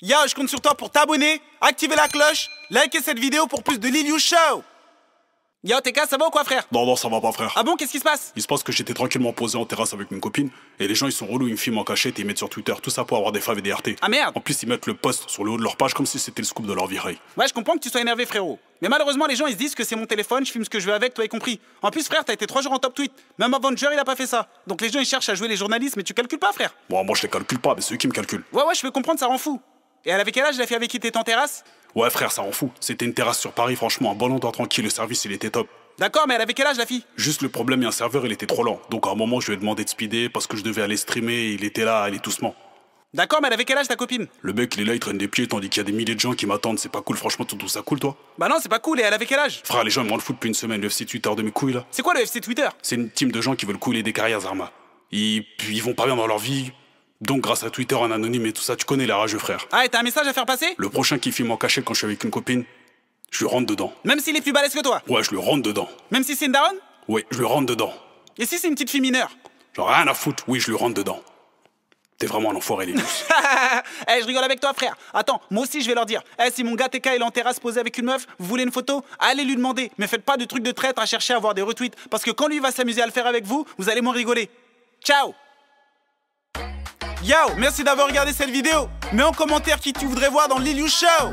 Yo, je compte sur toi pour t'abonner, activer la cloche, liker cette vidéo pour plus de Lil Show. Yo, TK, ça va ou quoi, frère Non, non, ça va pas, frère. Ah bon, qu'est-ce qui se passe Il se passe que j'étais tranquillement posé en terrasse avec une copine, et les gens, ils sont relous, ils me filment en cachette et ils mettent sur Twitter, tout ça pour avoir des faves et des RT. Ah merde En plus, ils mettent le post sur le haut de leur page comme si c'était le scoop de leur virée. Ouais, je comprends que tu sois énervé, frérot. Mais malheureusement, les gens, ils se disent que c'est mon téléphone, je filme ce que je veux avec, toi y compris. En plus, frère, t'as été trois jours en top tweet. Même Avenger, il a pas fait ça. Donc les gens, ils cherchent à jouer les journalistes, mais tu calcules pas, frère. Bon, moi, je les calcule pas, mais c'est qui me calculent. Ouais, ouais, je peux comprendre, ça rend fou. Et elle avait quel âge la fille avec qui t'étais en terrasse Ouais frère, ça en fout. C'était une terrasse sur Paris, franchement, un bon endroit tranquille, le service il était top. D'accord, mais elle avait quel âge la fille Juste le problème, il y a un serveur, il était trop lent. Donc à un moment, je lui ai demandé de speeder parce que je devais aller streamer et il était là, aller doucement. D'accord, mais elle avait quel âge ta copine Le mec, il est là, il traîne des pieds tandis qu'il y a des milliers de gens qui m'attendent. C'est pas cool, franchement, tout ça coule toi Bah non, c'est pas cool, et elle avait quel âge Frère, les gens, ils m'en foutent depuis une semaine. Le FC Twitter de mes couilles, là. C'est quoi le FC Twitter C'est une team de gens qui veulent couler des carrières, Zarma. Ils, ils vont pas bien dans leur vie, donc grâce à Twitter en anonyme et tout ça, tu connais la rage, frère. Ah, et t'as un message à faire passer Le prochain qui filme en cachet quand je suis avec une copine, je lui rentre dedans. Même s'il est plus balèze que toi Ouais, je lui rentre dedans. Même si c'est une daronne Oui, je lui rentre dedans. Et si c'est une petite fille mineure Genre, rien à foutre, oui, je lui rentre dedans. T'es vraiment un enfoiré, les Eh, je rigole avec toi, frère. Attends, moi aussi, je vais leur dire. Eh, si mon gars TK est en terrasse posé avec une meuf, vous voulez une photo Allez lui demander. Mais faites pas de truc de traître à chercher à avoir des retweets. Parce que quand lui va s'amuser à le faire avec vous, vous allez moins rigoler. Ciao Yo, merci d'avoir regardé cette vidéo. Mets en commentaire qui tu voudrais voir dans Liliou Show.